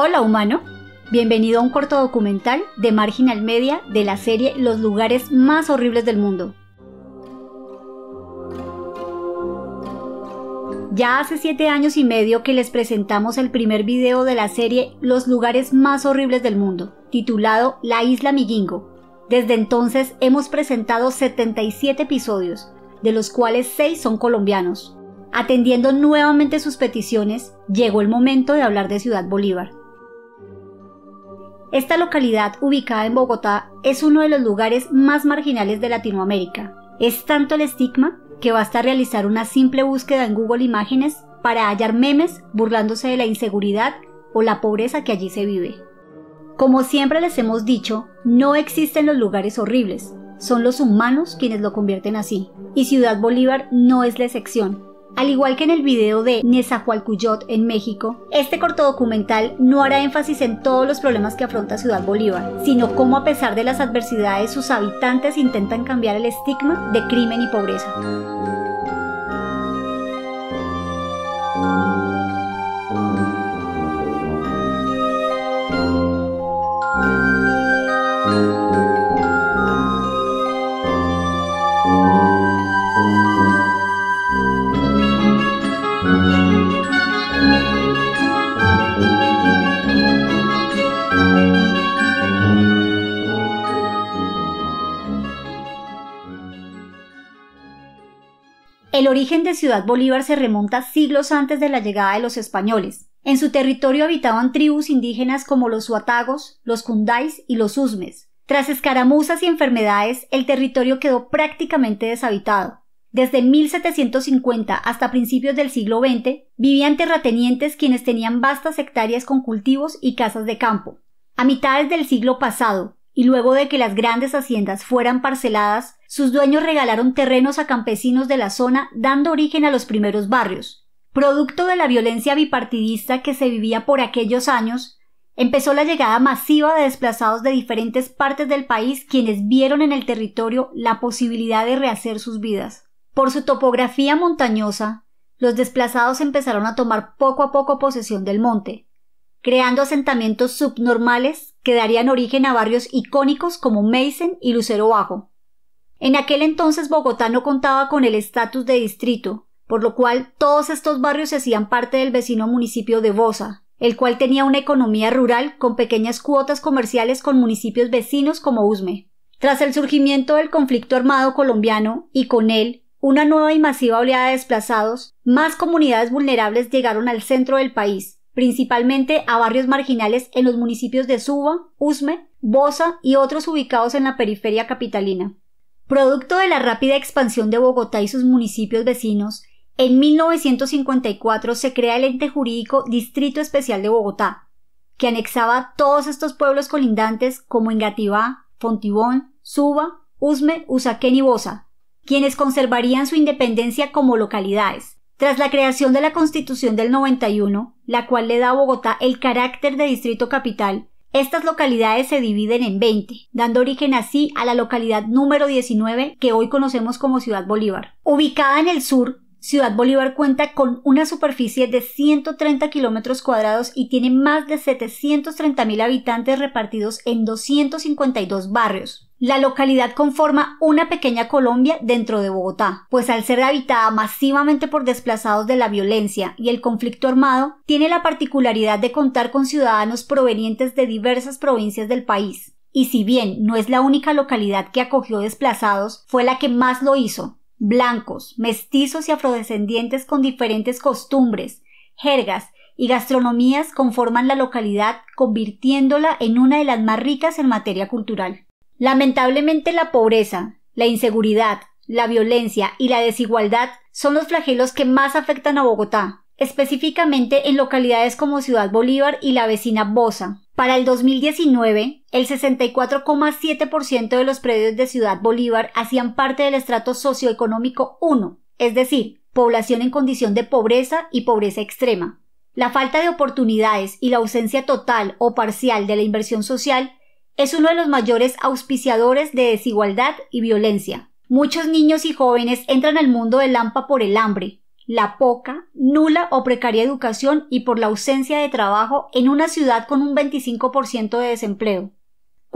Hola humano, bienvenido a un corto documental de Marginal Media de la serie Los lugares más horribles del mundo. Ya hace siete años y medio que les presentamos el primer video de la serie Los lugares más horribles del mundo, titulado La isla Miguingo. Desde entonces hemos presentado 77 episodios, de los cuales 6 son colombianos. Atendiendo nuevamente sus peticiones, llegó el momento de hablar de Ciudad Bolívar, esta localidad, ubicada en Bogotá, es uno de los lugares más marginales de Latinoamérica. Es tanto el estigma que basta realizar una simple búsqueda en Google Imágenes para hallar memes burlándose de la inseguridad o la pobreza que allí se vive. Como siempre les hemos dicho, no existen los lugares horribles, son los humanos quienes lo convierten así, y Ciudad Bolívar no es la excepción. Al igual que en el video de Nezahualcuyot en México, este cortodocumental no hará énfasis en todos los problemas que afronta Ciudad Bolívar, sino cómo a pesar de las adversidades sus habitantes intentan cambiar el estigma de crimen y pobreza. El origen de Ciudad Bolívar se remonta siglos antes de la llegada de los españoles. En su territorio habitaban tribus indígenas como los huatagos, los Cundáis y los usmes. Tras escaramuzas y enfermedades, el territorio quedó prácticamente deshabitado. Desde 1750 hasta principios del siglo XX vivían terratenientes quienes tenían vastas hectáreas con cultivos y casas de campo. A mitades del siglo pasado, y luego de que las grandes haciendas fueran parceladas, sus dueños regalaron terrenos a campesinos de la zona, dando origen a los primeros barrios. Producto de la violencia bipartidista que se vivía por aquellos años, empezó la llegada masiva de desplazados de diferentes partes del país quienes vieron en el territorio la posibilidad de rehacer sus vidas. Por su topografía montañosa, los desplazados empezaron a tomar poco a poco posesión del monte, creando asentamientos subnormales que darían origen a barrios icónicos como Meissen y Lucero Bajo. En aquel entonces Bogotá no contaba con el estatus de distrito, por lo cual todos estos barrios hacían parte del vecino municipio de Bosa, el cual tenía una economía rural con pequeñas cuotas comerciales con municipios vecinos como Usme. Tras el surgimiento del conflicto armado colombiano y con él una nueva y masiva oleada de desplazados, más comunidades vulnerables llegaron al centro del país, principalmente a barrios marginales en los municipios de Suba, Usme, Bosa y otros ubicados en la periferia capitalina. Producto de la rápida expansión de Bogotá y sus municipios vecinos, en 1954 se crea el ente jurídico Distrito Especial de Bogotá, que anexaba todos estos pueblos colindantes como Engativá, Fontibón, Suba, Usme, Usaquén y Bosa, quienes conservarían su independencia como localidades, tras la creación de la Constitución del 91, la cual le da a Bogotá el carácter de distrito capital, estas localidades se dividen en 20, dando origen así a la localidad número 19 que hoy conocemos como Ciudad Bolívar. Ubicada en el sur, Ciudad Bolívar cuenta con una superficie de 130 kilómetros cuadrados y tiene más de 730 mil habitantes repartidos en 252 barrios, la localidad conforma una pequeña Colombia dentro de Bogotá, pues al ser habitada masivamente por desplazados de la violencia y el conflicto armado, tiene la particularidad de contar con ciudadanos provenientes de diversas provincias del país. Y si bien no es la única localidad que acogió desplazados, fue la que más lo hizo. Blancos, mestizos y afrodescendientes con diferentes costumbres, jergas y gastronomías conforman la localidad, convirtiéndola en una de las más ricas en materia cultural. Lamentablemente la pobreza, la inseguridad, la violencia y la desigualdad son los flagelos que más afectan a Bogotá, específicamente en localidades como Ciudad Bolívar y la vecina Bosa. Para el 2019, el 64,7% de los predios de Ciudad Bolívar hacían parte del estrato socioeconómico 1, es decir, población en condición de pobreza y pobreza extrema. La falta de oportunidades y la ausencia total o parcial de la inversión social es uno de los mayores auspiciadores de desigualdad y violencia. Muchos niños y jóvenes entran al mundo del Lampa por el hambre, la poca, nula o precaria educación y por la ausencia de trabajo en una ciudad con un 25% de desempleo.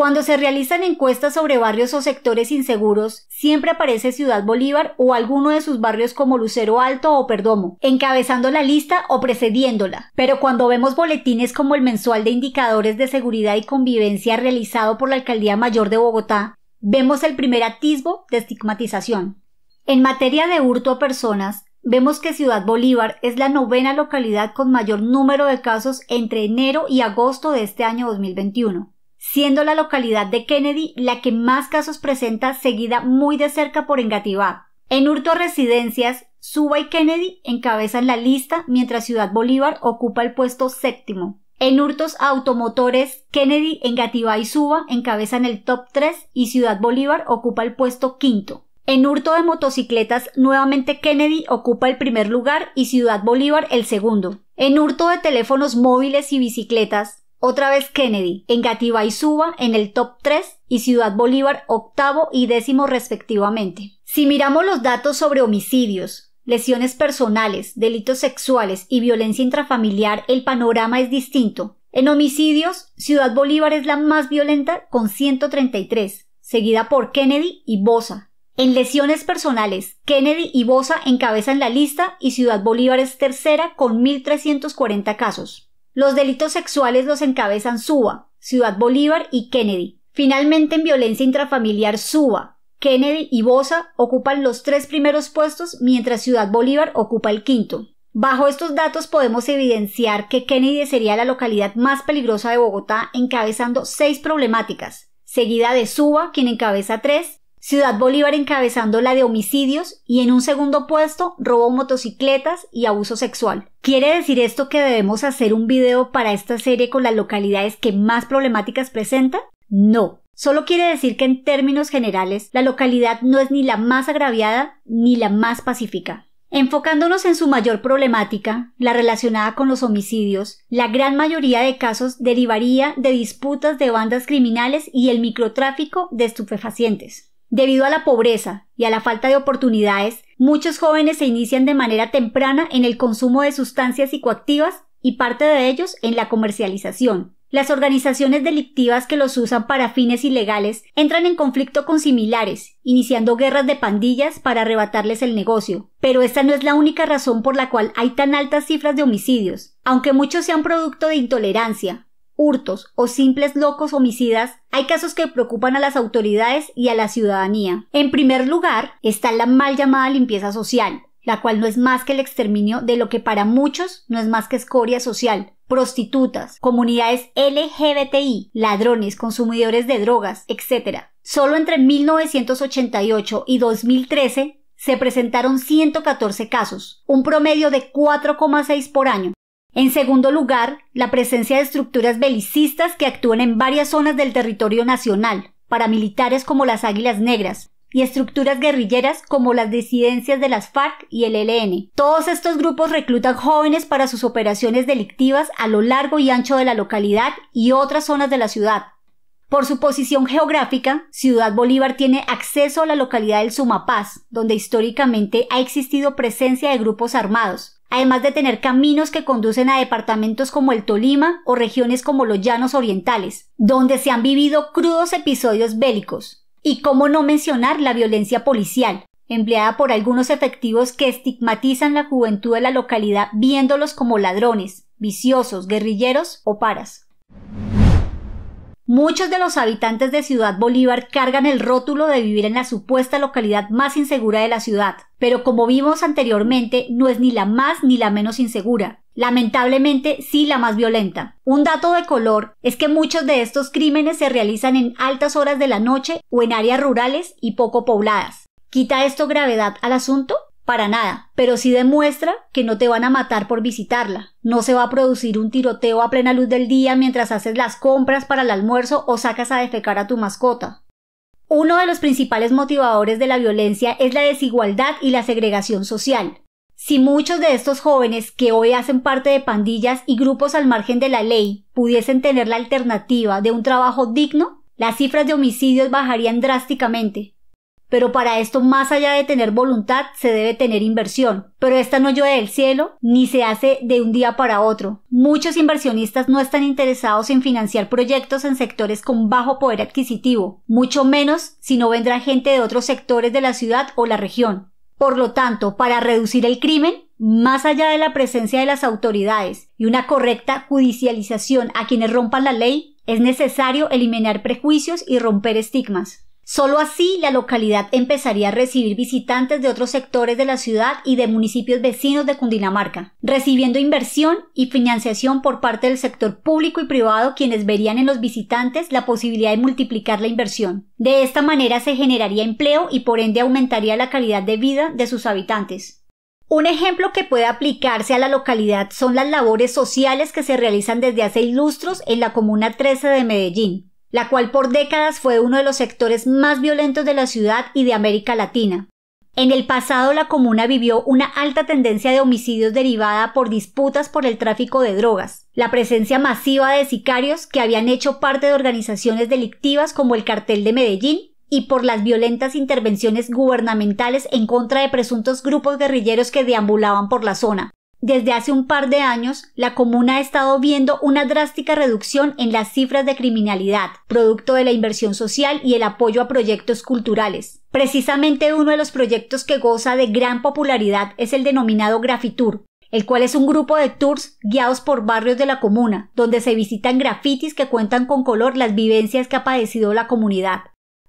Cuando se realizan encuestas sobre barrios o sectores inseguros, siempre aparece Ciudad Bolívar o alguno de sus barrios como Lucero Alto o Perdomo, encabezando la lista o precediéndola. Pero cuando vemos boletines como el mensual de indicadores de seguridad y convivencia realizado por la Alcaldía Mayor de Bogotá, vemos el primer atisbo de estigmatización. En materia de hurto a personas, vemos que Ciudad Bolívar es la novena localidad con mayor número de casos entre enero y agosto de este año 2021 siendo la localidad de Kennedy la que más casos presenta, seguida muy de cerca por Engativá. En hurto residencias, Suba y Kennedy encabezan la lista, mientras Ciudad Bolívar ocupa el puesto séptimo. En hurtos automotores, Kennedy, Engativá y Suba encabezan el top 3 y Ciudad Bolívar ocupa el puesto quinto. En hurto de motocicletas, nuevamente Kennedy ocupa el primer lugar y Ciudad Bolívar el segundo. En hurto de teléfonos móviles y bicicletas, otra vez Kennedy, en Suba en el top 3 y Ciudad Bolívar octavo y décimo respectivamente. Si miramos los datos sobre homicidios, lesiones personales, delitos sexuales y violencia intrafamiliar, el panorama es distinto. En homicidios, Ciudad Bolívar es la más violenta con 133, seguida por Kennedy y Bosa, en lesiones personales, Kennedy y Bosa encabezan la lista y Ciudad Bolívar es tercera con 1.340 casos. Los delitos sexuales los encabezan Suba, Ciudad Bolívar y Kennedy. Finalmente, en violencia intrafamiliar, Suba, Kennedy y Bosa ocupan los tres primeros puestos, mientras Ciudad Bolívar ocupa el quinto. Bajo estos datos podemos evidenciar que Kennedy sería la localidad más peligrosa de Bogotá, encabezando seis problemáticas, seguida de Suba, quien encabeza tres, Ciudad Bolívar encabezando la de homicidios y en un segundo puesto robo motocicletas y abuso sexual. ¿Quiere decir esto que debemos hacer un video para esta serie con las localidades que más problemáticas presenta? No. Solo quiere decir que en términos generales la localidad no es ni la más agraviada ni la más pacífica. Enfocándonos en su mayor problemática, la relacionada con los homicidios, la gran mayoría de casos derivaría de disputas de bandas criminales y el microtráfico de estupefacientes. Debido a la pobreza y a la falta de oportunidades, muchos jóvenes se inician de manera temprana en el consumo de sustancias psicoactivas y parte de ellos en la comercialización. Las organizaciones delictivas que los usan para fines ilegales entran en conflicto con similares, iniciando guerras de pandillas para arrebatarles el negocio. Pero esta no es la única razón por la cual hay tan altas cifras de homicidios, aunque muchos sean producto de intolerancia, hurtos o simples locos homicidas, hay casos que preocupan a las autoridades y a la ciudadanía. En primer lugar, está la mal llamada limpieza social, la cual no es más que el exterminio de lo que para muchos no es más que escoria social, prostitutas, comunidades LGBTI, ladrones, consumidores de drogas, etc. Solo entre 1988 y 2013 se presentaron 114 casos, un promedio de 4,6 por año. En segundo lugar, la presencia de estructuras belicistas que actúan en varias zonas del territorio nacional, paramilitares como las Águilas Negras, y estructuras guerrilleras como las disidencias de las FARC y el ELN. Todos estos grupos reclutan jóvenes para sus operaciones delictivas a lo largo y ancho de la localidad y otras zonas de la ciudad. Por su posición geográfica, Ciudad Bolívar tiene acceso a la localidad del Sumapaz, donde históricamente ha existido presencia de grupos armados, además de tener caminos que conducen a departamentos como el Tolima o regiones como los Llanos Orientales, donde se han vivido crudos episodios bélicos. Y cómo no mencionar la violencia policial, empleada por algunos efectivos que estigmatizan la juventud de la localidad viéndolos como ladrones, viciosos, guerrilleros o paras. Muchos de los habitantes de Ciudad Bolívar cargan el rótulo de vivir en la supuesta localidad más insegura de la ciudad, pero como vimos anteriormente, no es ni la más ni la menos insegura. Lamentablemente, sí la más violenta. Un dato de color es que muchos de estos crímenes se realizan en altas horas de la noche o en áreas rurales y poco pobladas. ¿Quita esto gravedad al asunto? Para nada, pero sí demuestra que no te van a matar por visitarla. No se va a producir un tiroteo a plena luz del día mientras haces las compras para el almuerzo o sacas a defecar a tu mascota. Uno de los principales motivadores de la violencia es la desigualdad y la segregación social. Si muchos de estos jóvenes que hoy hacen parte de pandillas y grupos al margen de la ley pudiesen tener la alternativa de un trabajo digno, las cifras de homicidios bajarían drásticamente, pero para esto, más allá de tener voluntad, se debe tener inversión. Pero esta no llueve del cielo, ni se hace de un día para otro. Muchos inversionistas no están interesados en financiar proyectos en sectores con bajo poder adquisitivo, mucho menos si no vendrá gente de otros sectores de la ciudad o la región. Por lo tanto, para reducir el crimen, más allá de la presencia de las autoridades y una correcta judicialización a quienes rompan la ley, es necesario eliminar prejuicios y romper estigmas. Solo así la localidad empezaría a recibir visitantes de otros sectores de la ciudad y de municipios vecinos de Cundinamarca, recibiendo inversión y financiación por parte del sector público y privado quienes verían en los visitantes la posibilidad de multiplicar la inversión. De esta manera se generaría empleo y por ende aumentaría la calidad de vida de sus habitantes. Un ejemplo que puede aplicarse a la localidad son las labores sociales que se realizan desde hace ilustros en la Comuna 13 de Medellín, la cual por décadas fue uno de los sectores más violentos de la ciudad y de América Latina. En el pasado la comuna vivió una alta tendencia de homicidios derivada por disputas por el tráfico de drogas, la presencia masiva de sicarios que habían hecho parte de organizaciones delictivas como el cartel de Medellín y por las violentas intervenciones gubernamentales en contra de presuntos grupos guerrilleros que deambulaban por la zona, desde hace un par de años, la comuna ha estado viendo una drástica reducción en las cifras de criminalidad, producto de la inversión social y el apoyo a proyectos culturales. Precisamente uno de los proyectos que goza de gran popularidad es el denominado Grafitur, el cual es un grupo de tours guiados por barrios de la comuna, donde se visitan grafitis que cuentan con color las vivencias que ha padecido la comunidad.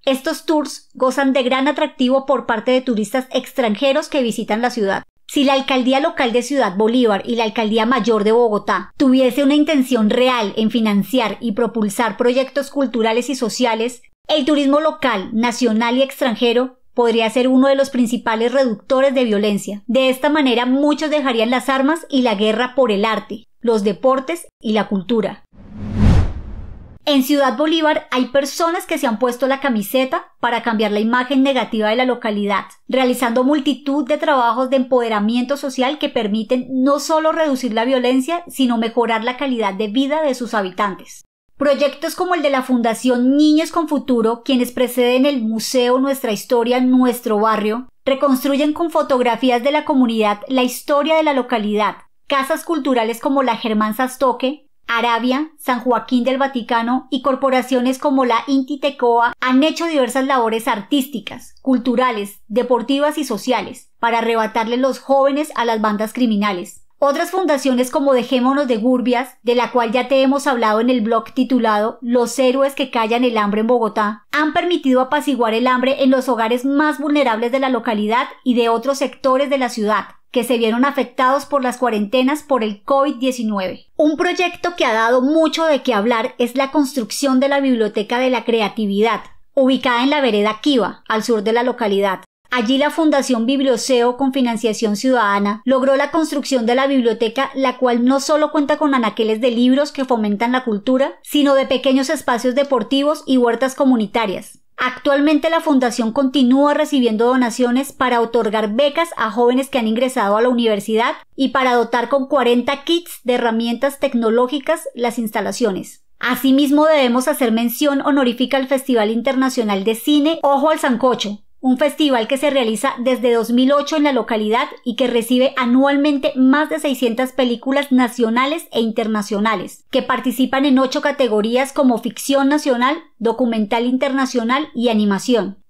Estos tours gozan de gran atractivo por parte de turistas extranjeros que visitan la ciudad. Si la alcaldía local de Ciudad Bolívar y la alcaldía mayor de Bogotá tuviese una intención real en financiar y propulsar proyectos culturales y sociales, el turismo local, nacional y extranjero podría ser uno de los principales reductores de violencia. De esta manera muchos dejarían las armas y la guerra por el arte, los deportes y la cultura. En Ciudad Bolívar hay personas que se han puesto la camiseta para cambiar la imagen negativa de la localidad, realizando multitud de trabajos de empoderamiento social que permiten no solo reducir la violencia, sino mejorar la calidad de vida de sus habitantes. Proyectos como el de la Fundación Niños con Futuro, quienes preceden el Museo Nuestra Historia, Nuestro Barrio, reconstruyen con fotografías de la comunidad la historia de la localidad. Casas culturales como la Germán Sastoque Arabia, San Joaquín del Vaticano y corporaciones como la Intitecoa han hecho diversas labores artísticas, culturales, deportivas y sociales para arrebatarle los jóvenes a las bandas criminales. Otras fundaciones como Dejémonos de Gurbias, de la cual ya te hemos hablado en el blog titulado Los héroes que callan el hambre en Bogotá, han permitido apaciguar el hambre en los hogares más vulnerables de la localidad y de otros sectores de la ciudad, que se vieron afectados por las cuarentenas por el COVID-19. Un proyecto que ha dado mucho de qué hablar es la construcción de la Biblioteca de la Creatividad, ubicada en la vereda Kiva, al sur de la localidad. Allí la Fundación Biblioseo con financiación ciudadana logró la construcción de la biblioteca, la cual no solo cuenta con anaqueles de libros que fomentan la cultura, sino de pequeños espacios deportivos y huertas comunitarias. Actualmente la fundación continúa recibiendo donaciones para otorgar becas a jóvenes que han ingresado a la universidad y para dotar con 40 kits de herramientas tecnológicas las instalaciones. Asimismo debemos hacer mención honorífica al Festival Internacional de Cine Ojo al Sancocho, un festival que se realiza desde 2008 en la localidad y que recibe anualmente más de 600 películas nacionales e internacionales, que participan en ocho categorías como ficción nacional, documental internacional y animación.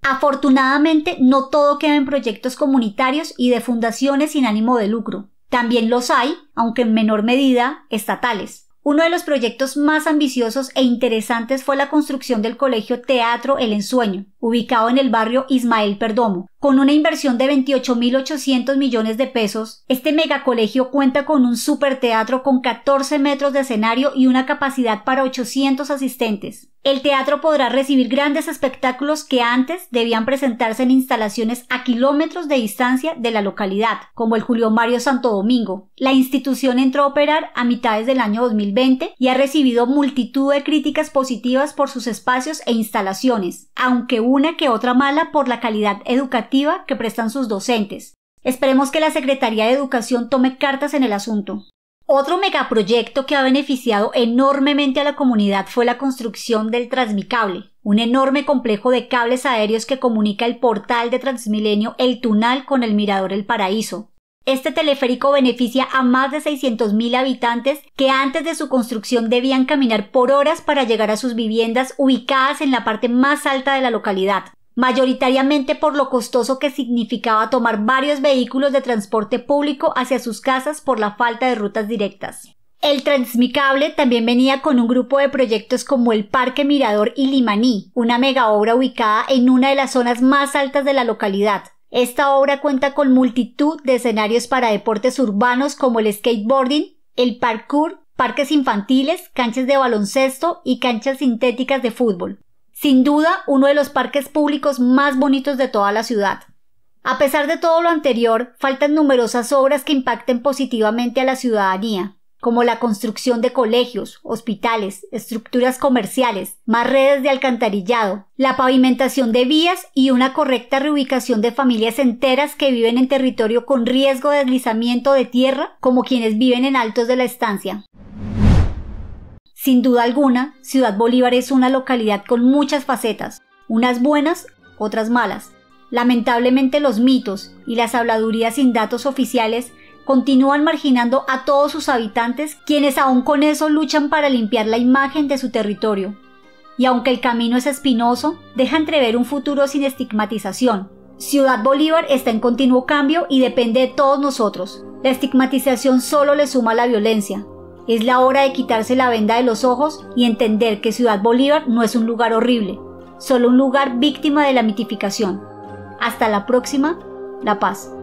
Afortunadamente, no todo queda en proyectos comunitarios y de fundaciones sin ánimo de lucro. También los hay, aunque en menor medida, estatales. Uno de los proyectos más ambiciosos e interesantes fue la construcción del Colegio Teatro El Ensueño, ubicado en el barrio Ismael Perdomo, con una inversión de 28.800 millones de pesos, este megacolegio cuenta con un superteatro con 14 metros de escenario y una capacidad para 800 asistentes. El teatro podrá recibir grandes espectáculos que antes debían presentarse en instalaciones a kilómetros de distancia de la localidad, como el Julio Mario Santo Domingo. La institución entró a operar a mitades del año 2020 y ha recibido multitud de críticas positivas por sus espacios e instalaciones, aunque una que otra mala por la calidad educativa que prestan sus docentes. Esperemos que la Secretaría de Educación tome cartas en el asunto. Otro megaproyecto que ha beneficiado enormemente a la comunidad fue la construcción del Transmicable, un enorme complejo de cables aéreos que comunica el portal de Transmilenio El Tunal con el Mirador El Paraíso. Este teleférico beneficia a más de 600.000 habitantes que antes de su construcción debían caminar por horas para llegar a sus viviendas ubicadas en la parte más alta de la localidad mayoritariamente por lo costoso que significaba tomar varios vehículos de transporte público hacia sus casas por la falta de rutas directas. El Transmicable también venía con un grupo de proyectos como el Parque Mirador y Limaní, una mega obra ubicada en una de las zonas más altas de la localidad. Esta obra cuenta con multitud de escenarios para deportes urbanos como el skateboarding, el parkour, parques infantiles, canchas de baloncesto y canchas sintéticas de fútbol. Sin duda, uno de los parques públicos más bonitos de toda la ciudad. A pesar de todo lo anterior, faltan numerosas obras que impacten positivamente a la ciudadanía, como la construcción de colegios, hospitales, estructuras comerciales, más redes de alcantarillado, la pavimentación de vías y una correcta reubicación de familias enteras que viven en territorio con riesgo de deslizamiento de tierra, como quienes viven en altos de la estancia. Sin duda alguna, Ciudad Bolívar es una localidad con muchas facetas, unas buenas, otras malas. Lamentablemente los mitos y las habladurías sin datos oficiales continúan marginando a todos sus habitantes, quienes aún con eso luchan para limpiar la imagen de su territorio. Y aunque el camino es espinoso, deja entrever un futuro sin estigmatización. Ciudad Bolívar está en continuo cambio y depende de todos nosotros. La estigmatización solo le suma la violencia, es la hora de quitarse la venda de los ojos y entender que Ciudad Bolívar no es un lugar horrible, solo un lugar víctima de la mitificación. Hasta la próxima, La Paz.